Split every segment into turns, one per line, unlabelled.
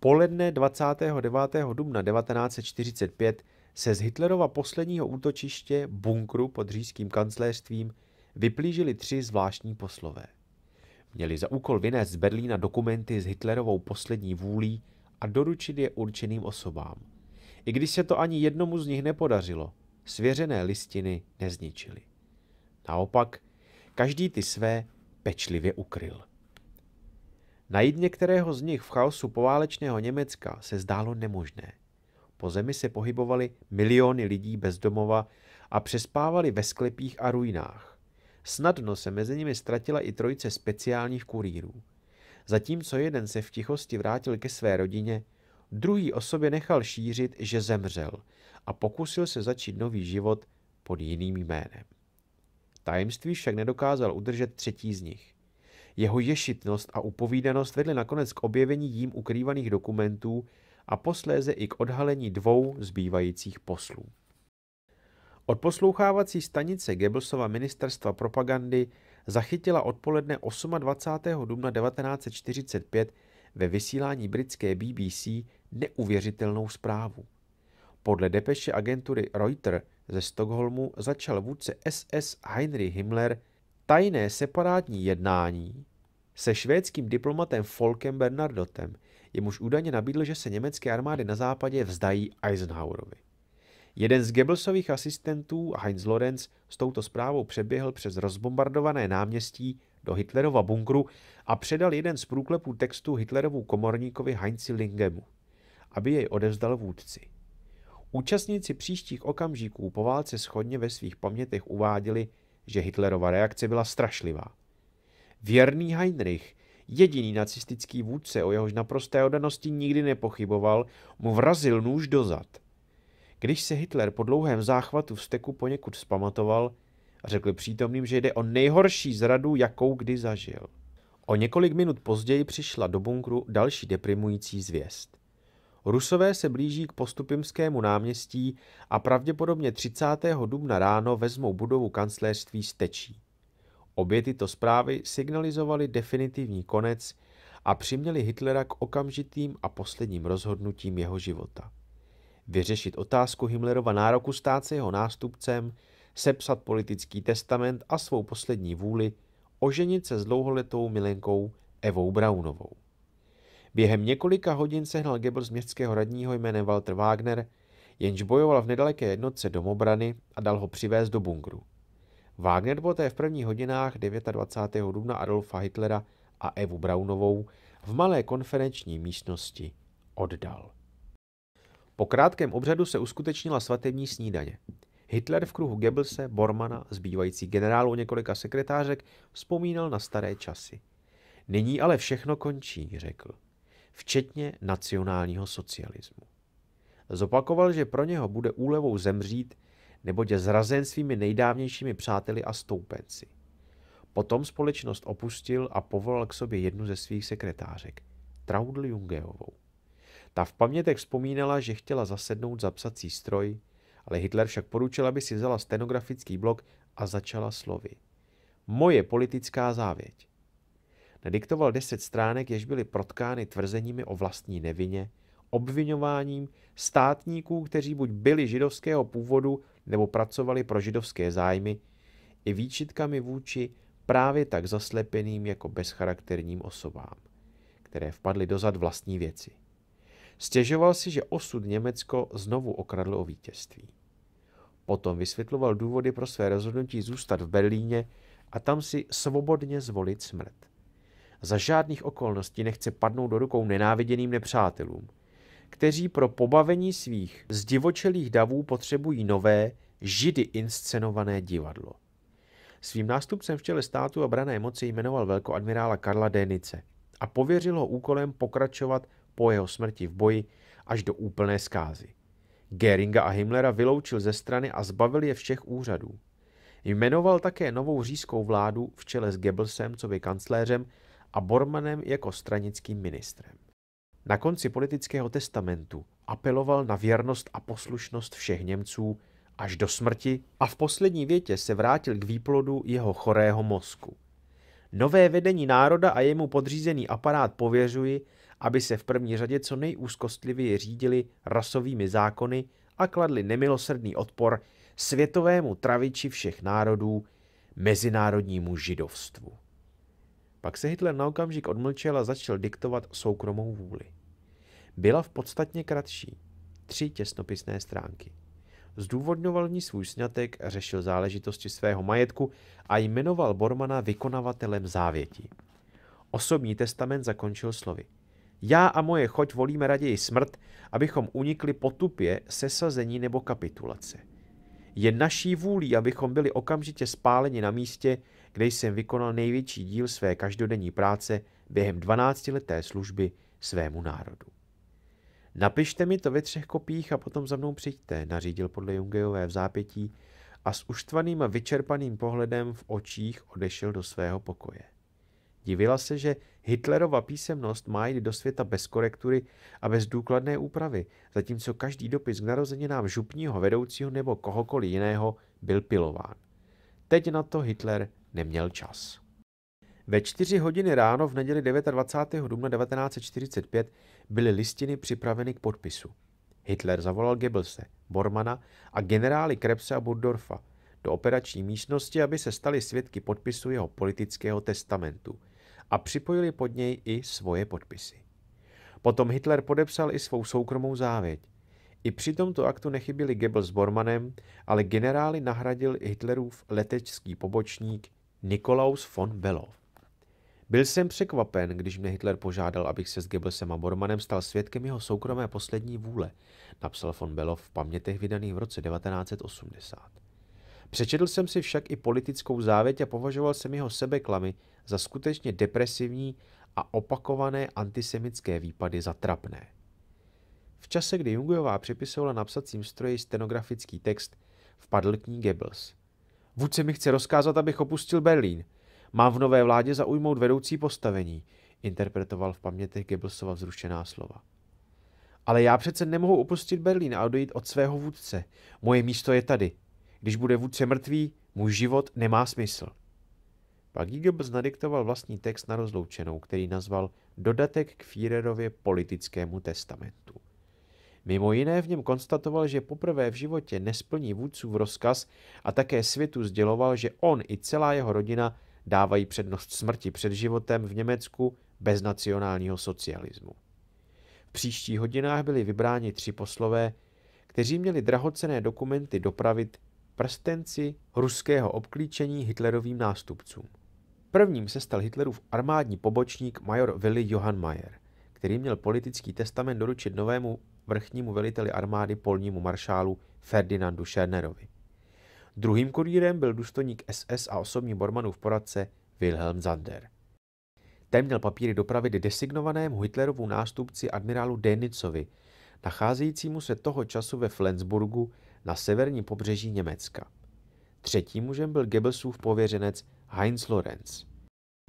poledne 29. dubna 1945 se z Hitlerova posledního útočiště bunkru pod říjským kancléřstvím vyplížili tři zvláštní poslové. Měli za úkol vynést z Berlína dokumenty s Hitlerovou poslední vůlí a doručit je určeným osobám. I když se to ani jednomu z nich nepodařilo, svěřené listiny nezničili. Naopak, každý ty své pečlivě ukryl. Najít některého z nich v chaosu poválečného Německa se zdálo nemožné. Po zemi se pohybovali miliony lidí bez domova a přespávali ve sklepích a ruinách. Snadno se mezi nimi ztratila i trojice speciálních kurýrů. Zatímco jeden se v tichosti vrátil ke své rodině, druhý o sobě nechal šířit, že zemřel a pokusil se začít nový život pod jiným jménem. Tajemství však nedokázal udržet třetí z nich – jeho ješitnost a upovídanost vedly nakonec k objevení jím ukrývaných dokumentů a posléze i k odhalení dvou zbývajících poslů. Od poslouchávací stanice Gebelsova ministerstva propagandy zachytila odpoledne 28. dubna 1945 ve vysílání britské BBC neuvěřitelnou zprávu. Podle depeše agentury Reuters ze Stockholmu začal vůdce SS Heinrich Himmler Tajné separátní jednání se švédským diplomatem Folkem Bernardotem, jemuž údajně nabídl, že se německé armády na západě vzdají Eisenhowerovi. Jeden z Goebbelsových asistentů, Heinz Lorenz, s touto zprávou přeběhl přes rozbombardované náměstí do Hitlerova bunkru a předal jeden z průklepů textu Hitlerovu komorníkovi Heinzi Lingemu, aby jej odevzdal vůdci. Účastníci příštích okamžiků po válce schodně ve svých pamětech uváděli, že Hitlerova reakce byla strašlivá. Věrný Heinrich, jediný nacistický vůdce, o jehož naprosté odanosti nikdy nepochyboval, mu vrazil nůž dozad. Když se Hitler po dlouhém záchvatu vsteku poněkud zpamatoval, řekl přítomným, že jde o nejhorší zradu, jakou kdy zažil. O několik minut později přišla do bunkru další deprimující zvěst. Rusové se blíží k postupimskému náměstí a pravděpodobně 30. dubna ráno vezmou budovu kancléřství stečí. Obě tyto zprávy signalizovaly definitivní konec a přiměli Hitlera k okamžitým a posledním rozhodnutím jeho života. Vyřešit otázku Himmlerova nároku stát se jeho nástupcem, sepsat politický testament a svou poslední vůli, oženit se s dlouholetou milenkou Evou Braunovou. Během několika hodin sehnal Gebel z městského radního jménem Walter Wagner, jenž bojoval v nedaleké jednotce domobrany a dal ho přivést do bunkru. Wagner poté v prvních hodinách 29. dubna Adolfa Hitlera a Evu Braunovou v malé konferenční místnosti oddal. Po krátkém obřadu se uskutečnila svatební snídaně. Hitler v kruhu Gebelse, Bormana, zbývající generálu několika sekretářek vzpomínal na staré časy. Nyní ale všechno končí, řekl včetně nacionálního socialismu. Zopakoval, že pro něho bude úlevou zemřít, nebo je zrazen svými nejdávnějšími přáteli a stoupenci. Potom společnost opustil a povolal k sobě jednu ze svých sekretářek, Traudl Jungeovou. Ta v pamětech vzpomínala, že chtěla zasednout za psací stroj, ale Hitler však poručil, aby si vzala stenografický blok a začala slovy. Moje politická závěť. Nadiktoval deset stránek, jež byly protkány tvrzeními o vlastní nevině, obvinováním státníků, kteří buď byli židovského původu nebo pracovali pro židovské zájmy, i výčitkami vůči právě tak zaslepeným jako bezcharakterním osobám, které vpadly dozad vlastní věci. Stěžoval si, že osud Německo znovu okradl o vítězství. Potom vysvětloval důvody pro své rozhodnutí zůstat v Berlíně a tam si svobodně zvolit smrt za žádných okolností nechce padnout do rukou nenáviděným nepřátelům, kteří pro pobavení svých zdivočelých davů potřebují nové, židy inscenované divadlo. Svým nástupcem v čele státu a brané moci jmenoval velkoadmirála Karla Dénice a pověřil ho úkolem pokračovat po jeho smrti v boji až do úplné zkázy. Geringa a Himmlera vyloučil ze strany a zbavil je všech úřadů. Jmenoval také novou řískou vládu v čele s Goebbelsem, co by kancléřem, a Bormanem jako stranickým ministrem. Na konci politického testamentu apeloval na věrnost a poslušnost všech Němců až do smrti a v poslední větě se vrátil k výplodu jeho chorého mozku. Nové vedení národa a jemu podřízený aparát pověřuji, aby se v první řadě co nejúzkostlivěji řídili rasovými zákony a kladli nemilosrdný odpor světovému traviči všech národů, mezinárodnímu židovstvu. Pak se Hitler na okamžik odmlčel a začal diktovat soukromou vůli. Byla v podstatně kratší, tři těsnopisné stránky. Zdůvodňoval v ní svůj snětek, řešil záležitosti svého majetku a jmenoval Bormana vykonavatelem závěti. Osobní testament zakončil slovy. Já a moje choť volíme raději smrt, abychom unikli potupě, sesazení nebo kapitulace. Je naší vůlí, abychom byli okamžitě spáleni na místě, kde jsem vykonal největší díl své každodenní práce během 12-leté služby svému národu. Napište mi to ve třech kopích a potom za mnou přijďte, nařídil podle Jungejové v zápětí a s uštvaným a vyčerpaným pohledem v očích odešel do svého pokoje. Divila se, že Hitlerova písemnost má jít do světa bez korektury a bez důkladné úpravy, zatímco každý dopis k narozeninám župního vedoucího nebo kohokoliv jiného byl pilován. Teď na to Hitler neměl čas. Ve čtyři hodiny ráno v neděli 29. dubna 1945 byly listiny připraveny k podpisu. Hitler zavolal Goebbelse, Bormana a generály Krebse a Burdorfa do operační místnosti, aby se stali svědky podpisu jeho politického testamentu – a připojili pod něj i svoje podpisy. Potom Hitler podepsal i svou soukromou závěť. I při tomto aktu nechyběli Goebbels s Bormanem, ale generály nahradil Hitlerův letecký pobočník Nikolaus von Belov. Byl jsem překvapen, když mě Hitler požádal, abych se s Goebbelsem a Bormanem stal svědkem jeho soukromé poslední vůle, napsal von Belov v pamětech vydaných v roce 1980. Přečetl jsem si však i politickou závěť a považoval jsem jeho sebeklamy za skutečně depresivní a opakované antisemické výpady za trapné. V čase, kdy Jungová připisovala na psacím stroji stenografický text, vpadl k ní Goebbels. Vůdce mi chce rozkázat, abych opustil Berlín. Mám v nové vládě zaujmout vedoucí postavení, interpretoval v pamětech Goebbelsova vzrušená slova. Ale já přece nemohu opustit Berlín a odejít od svého vůdce. Moje místo je tady. Když bude vůdce mrtvý, můj život nemá smysl. Pak Goebbels nadiktoval vlastní text na rozloučenou, který nazval Dodatek k Führerově politickému testamentu. Mimo jiné v něm konstatoval, že poprvé v životě nesplní vůdcův rozkaz a také světu sděloval, že on i celá jeho rodina dávají přednost smrti před životem v Německu bez nacionálního socialismu. V příštích hodinách byli vybráni tři poslové, kteří měli drahocené dokumenty dopravit prstenci ruského obklíčení Hitlerovým nástupcům. Prvním se stal Hitlerův armádní pobočník major Willy Johann Mayer, který měl politický testament doručit novému vrchnímu veliteli armády polnímu maršálu Ferdinandu Schernerovi. Druhým kurýrem byl důstojník SS a osobní Bormanův poradce Wilhelm Zander. Ten měl papíry dopravit designovanému Hitlerovu nástupci admirálu Denicovi, nacházejícímu se toho času ve Flensburgu na severním pobřeží Německa. Třetím mužem byl Goebbelsův pověřenec Heinz Lorenz.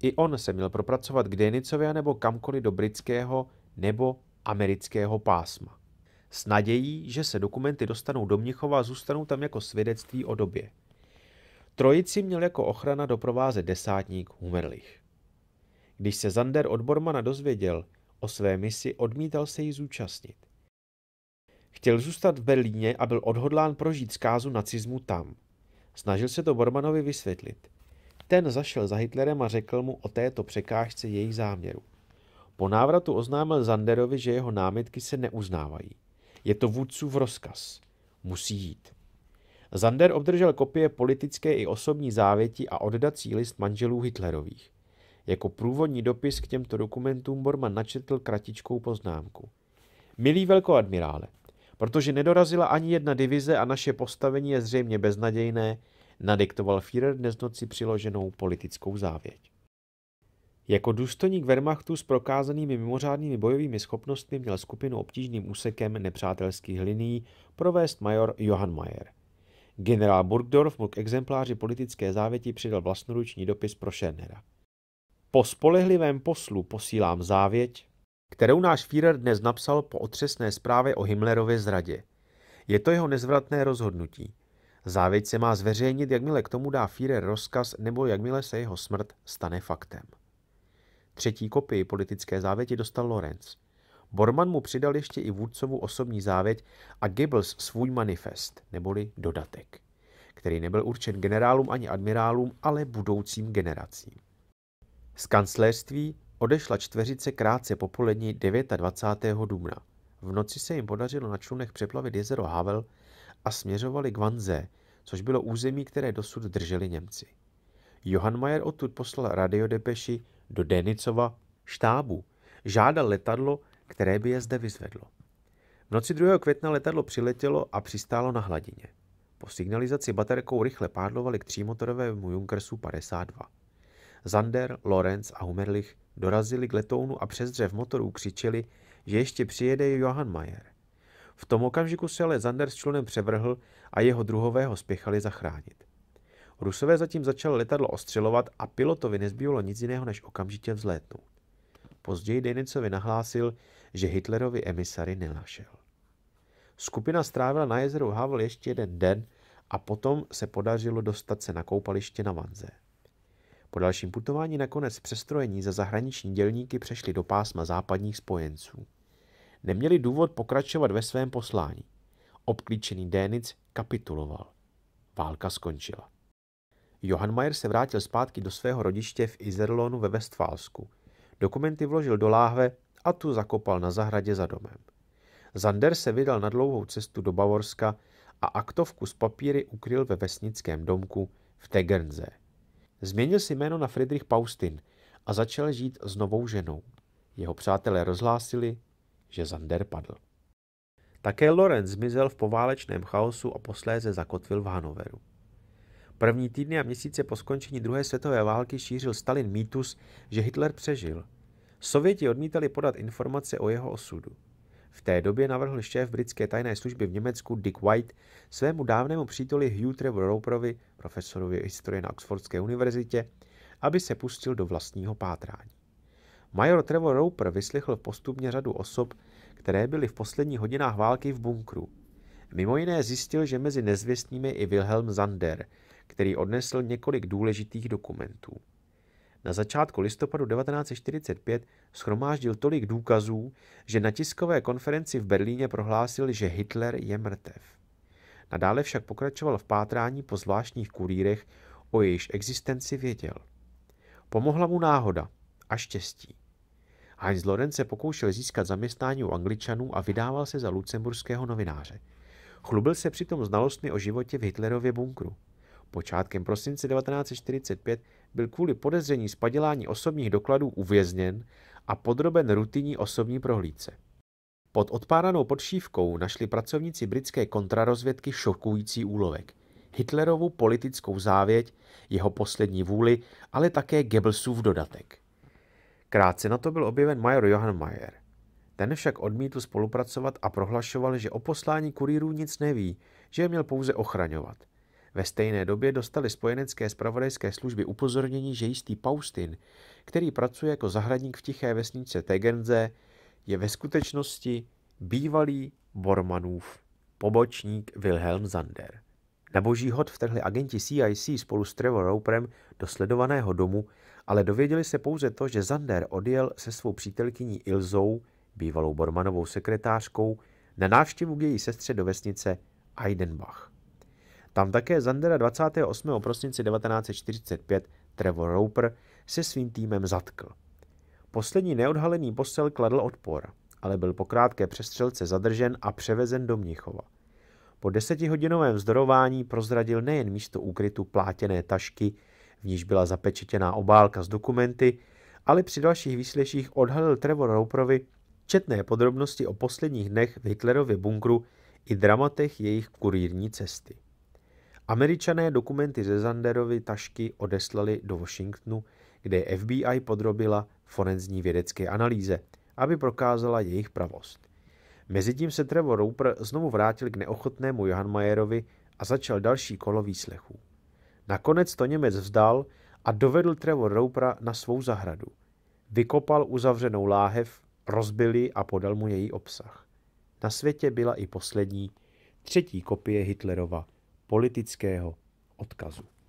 I on se měl propracovat k Denicově nebo kamkoliv do britského nebo amerického pásma. S nadějí, že se dokumenty dostanou do Mnichova a zůstanou tam jako svědectví o době. Trojici měl jako ochrana doprovázet desátník Humerlich. Když se Zander od Bormana dozvěděl o své misi, odmítal se jí zúčastnit. Chtěl zůstat v Berlíně a byl odhodlán prožít zkázu nacismu tam. Snažil se to Bormanovi vysvětlit. Ten zašel za Hitlerem a řekl mu o této překážce jejich záměru. Po návratu oznámil Zanderovi, že jeho námitky se neuznávají. Je to vůdcův rozkaz. Musí jít. Zander obdržel kopie politické i osobní závěti a oddací list manželů Hitlerových. Jako průvodní dopis k těmto dokumentům Borman načetl kratičkou poznámku. Milý velkoadmirále, protože nedorazila ani jedna divize a naše postavení je zřejmě beznadějné, nadiktoval Führer dnes noci přiloženou politickou závěť. Jako důstojník Wehrmachtu s prokázanými mimořádnými bojovými schopnostmi měl skupinu obtížným úsekem nepřátelských linií provést major Johann Mayer. Generál Burgdorf mu k exempláři politické závěti přidal vlastnoruční dopis pro Schernera. Po spolehlivém poslu posílám závěť, kterou náš Führer dnes napsal po otřesné zprávě o Himmlerově zradě. Je to jeho nezvratné rozhodnutí. Závěť se má zveřejnit, jakmile k tomu dá Führer rozkaz nebo jakmile se jeho smrt stane faktem. Třetí kopii politické závěti dostal Lorenz. Borman mu přidal ještě i vůdcovu osobní závěť a Goebbels svůj manifest, neboli dodatek, který nebyl určen generálům ani admirálům, ale budoucím generacím. Z kancléřství odešla čtveřice krátce po 29. dubna. V noci se jim podařilo na člunech přeplavit jezero Havel, a směřovali k Vanze, což bylo území, které dosud drželi Němci. Johann Mayer odtud poslal radiodepeši do Denicova štábu. Žádal letadlo, které by je zde vyzvedlo. V noci 2. května letadlo přiletělo a přistálo na hladině. Po signalizaci baterkou rychle pádlovali k třímotorovému Junkersu 52. Zander, Lorenz a Humerlich dorazili k letounu a přes dřev motorů křičeli, že ještě přijede Johann Mayer. V tom okamžiku se ale Zander s člunem převrhl a jeho druhové ho spěchali zachránit. Rusové zatím začali letadlo ostřelovat a pilotovi nezbývalo nic jiného, než okamžitě vzlétnout. Později Denicovi nahlásil, že Hitlerovi emisary nenašel. Skupina strávila na jezeru Havel ještě jeden den a potom se podařilo dostat se na koupaliště na Vanze. Po dalším putování nakonec přestrojení za zahraniční dělníky přešli do pásma západních spojenců neměli důvod pokračovat ve svém poslání. Obklíčený Dénic kapituloval. Válka skončila. Johann Mayer se vrátil zpátky do svého rodiště v Izerlonu ve Westfálsku. Dokumenty vložil do láhve a tu zakopal na zahradě za domem. Zander se vydal na dlouhou cestu do Bavorska a aktovku z papíry ukryl ve vesnickém domku v Tegernze. Změnil si jméno na Friedrich Paustin a začal žít s novou ženou. Jeho přátelé rozhlásili, že Zander padl. Také Lorenz zmizel v poválečném chaosu a posléze zakotvil v Hanoveru. První týdny a měsíce po skončení druhé světové války šířil Stalin mýtus, že Hitler přežil. Sověti odmítali podat informace o jeho osudu. V té době navrhl šéf britské tajné služby v Německu Dick White svému dávnému příteli Hugh Trevor Roperovi, profesorovi historie na Oxfordské univerzitě, aby se pustil do vlastního pátrání. Major Trevor Roper vyslychl postupně řadu osob, které byly v posledních hodinách války v bunkru. Mimo jiné zjistil, že mezi nezvěstnými i Wilhelm Zander, který odnesl několik důležitých dokumentů. Na začátku listopadu 1945 schromáždil tolik důkazů, že na tiskové konferenci v Berlíně prohlásil, že Hitler je mrtev. Nadále však pokračoval v pátrání po zvláštních kurýrech, o jejichž existenci věděl. Pomohla mu náhoda a štěstí. Heinz Lorenz se pokoušel získat zaměstnání u Angličanů a vydával se za lucemburského novináře. Chlubil se přitom znalostmi o životě v Hitlerově bunkru. Počátkem prosince 1945 byl kvůli podezření spadělání osobních dokladů uvězněn a podroben rutinní osobní prohlídce. Pod odpáranou podšívkou našli pracovníci britské kontrarozvědky šokující úlovek. Hitlerovu politickou závěť, jeho poslední vůli, ale také Goebbelsův dodatek. Krátce na to byl objeven major Johann Mayer. Ten však odmítl spolupracovat a prohlašoval, že o poslání kurýrů nic neví, že je měl pouze ochraňovat. Ve stejné době dostali spojenecké zpravodajské služby upozornění, že jistý Paustin, který pracuje jako zahradník v tiché vesnice Tegenze, je ve skutečnosti bývalý Bormanův pobočník Wilhelm Zander. Na boží hod vtrhli agenti CIC spolu s Trevor Roperem do sledovaného domu, ale dověděli se pouze to, že Zander odjel se svou přítelkyní Ilzou, bývalou Bormanovou sekretářkou, na návštěvu k její sestře do vesnice Eidenbach. Tam také Zandera 28. prosince 1945 Trevor Roper se svým týmem zatkl. Poslední neodhalený posel kladl odpor, ale byl po krátké přestřelce zadržen a převezen do Mnichova. Po desetihodinovém vzdorování prozradil nejen místo úkrytu plátěné tašky, v níž byla zapečetěná obálka s dokumenty, ale při dalších výsleších odhalil Trevor Roperovi četné podrobnosti o posledních dnech v Hitlerově bunkru i dramatech jejich kurýrní cesty. Američané dokumenty ze Zanderovy tašky odeslali do Washingtonu, kde FBI podrobila forenzní vědecké analýze, aby prokázala jejich pravost. Mezitím se Trevor Roper znovu vrátil k neochotnému Johann Mayerovi a začal další kolo výslechů. Nakonec to Němec vzdal a dovedl Trevor Roupra na svou zahradu. Vykopal uzavřenou láhev, rozbil ji a podal mu její obsah. Na světě byla i poslední, třetí kopie Hitlerova politického odkazu.